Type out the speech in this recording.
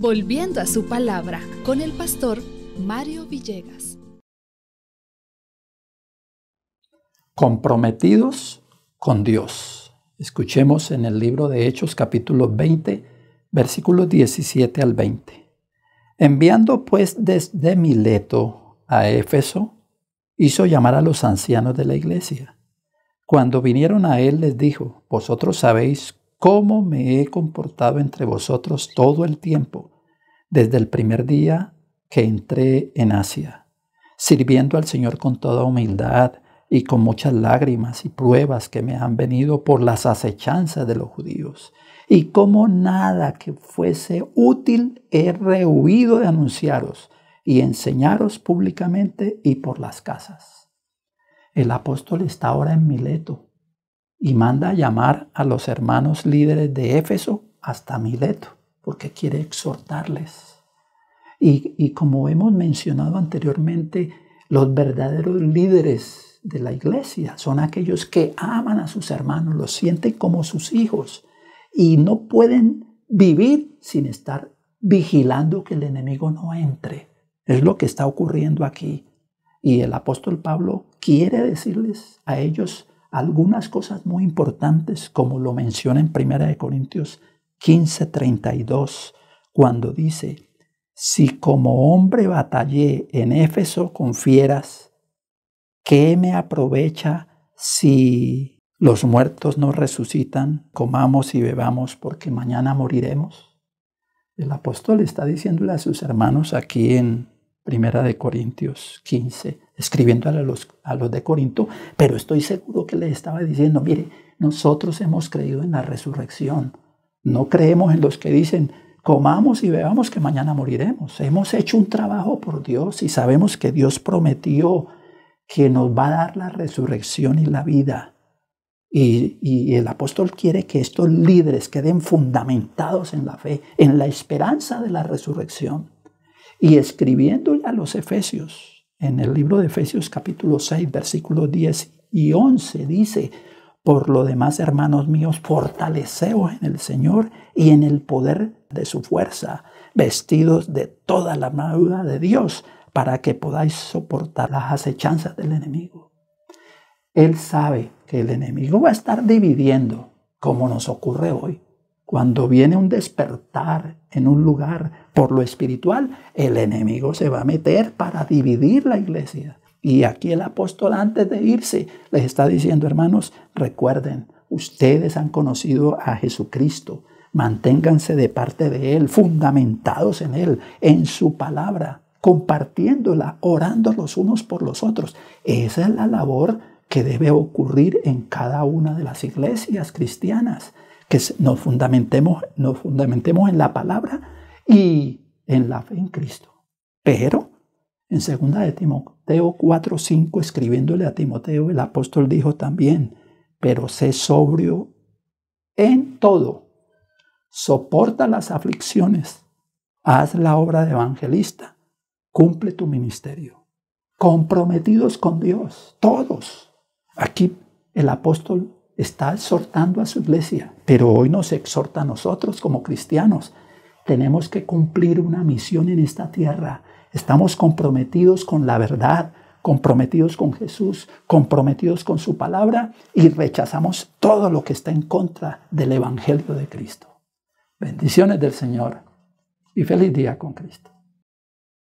Volviendo a su palabra con el pastor Mario Villegas. Comprometidos con Dios. Escuchemos en el libro de Hechos capítulo 20, versículos 17 al 20. Enviando pues desde Mileto a Éfeso, hizo llamar a los ancianos de la iglesia. Cuando vinieron a él les dijo, vosotros sabéis cómo me he comportado entre vosotros todo el tiempo, desde el primer día que entré en Asia, sirviendo al Señor con toda humildad y con muchas lágrimas y pruebas que me han venido por las acechanzas de los judíos, y como nada que fuese útil he rehuido de anunciaros y enseñaros públicamente y por las casas. El apóstol está ahora en Mileto y manda a llamar a los hermanos líderes de Éfeso hasta Mileto, porque quiere exhortarles. Y, y como hemos mencionado anteriormente, los verdaderos líderes de la iglesia son aquellos que aman a sus hermanos, los sienten como sus hijos y no pueden vivir sin estar vigilando que el enemigo no entre. Es lo que está ocurriendo aquí. Y el apóstol Pablo quiere decirles a ellos algunas cosas muy importantes, como lo menciona en Primera de Corintios 15, 32, cuando dice, si como hombre batallé en Éfeso con fieras, ¿qué me aprovecha si los muertos no resucitan? Comamos y bebamos porque mañana moriremos. El apóstol está diciéndole a sus hermanos aquí en 1 Corintios 15, escribiendo a los, de Corinto, pero estoy seguro que les estaba diciendo, mire, nosotros hemos creído en la resurrección, no creemos en los que dicen, comamos y bebamos que mañana moriremos. Hemos hecho un trabajo por Dios y sabemos que Dios prometió que nos va a dar la resurrección y la vida. Y, el apóstol quiere que estos líderes queden fundamentados en la fe, en la esperanza de la resurrección. Y escribiendo a los efesios, en el libro de Efesios capítulo 6, versículos 10 y 11 dice, por lo demás, hermanos míos, fortaleceos en el Señor y en el poder de su fuerza, vestidos de toda la madura de Dios, para que podáis soportar las acechanzas del enemigo. Él sabe que el enemigo va a estar dividiendo, como nos ocurre hoy. Cuando viene un despertar en un lugar por lo espiritual, el enemigo se va a meter para dividir la iglesia. Y aquí el apóstol antes de irse les está diciendo, hermanos, recuerden, ustedes han conocido a Jesucristo, manténganse de parte de Él, fundamentados en Él, en su palabra, compartiéndola, orando los unos por los otros. Esa es la labor que debe ocurrir en cada una de las iglesias cristianas que nos fundamentemos, nos fundamentemos en la palabra y en la fe en Cristo. Pero en segunda de Timoteo 4:5 escribiéndole a Timoteo el apóstol dijo también, pero sé sobrio en todo. Soporta las aflicciones, haz la obra de evangelista, cumple tu ministerio. Comprometidos con Dios, todos. Aquí el apóstol está exhortando a su iglesia, pero hoy nos exhorta a nosotros como cristianos. Tenemos que cumplir una misión en esta tierra. Estamos comprometidos con la verdad, comprometidos con Jesús, comprometidos con su palabra y rechazamos todo lo que está en contra del Evangelio de Cristo. Bendiciones del Señor y feliz día con Cristo.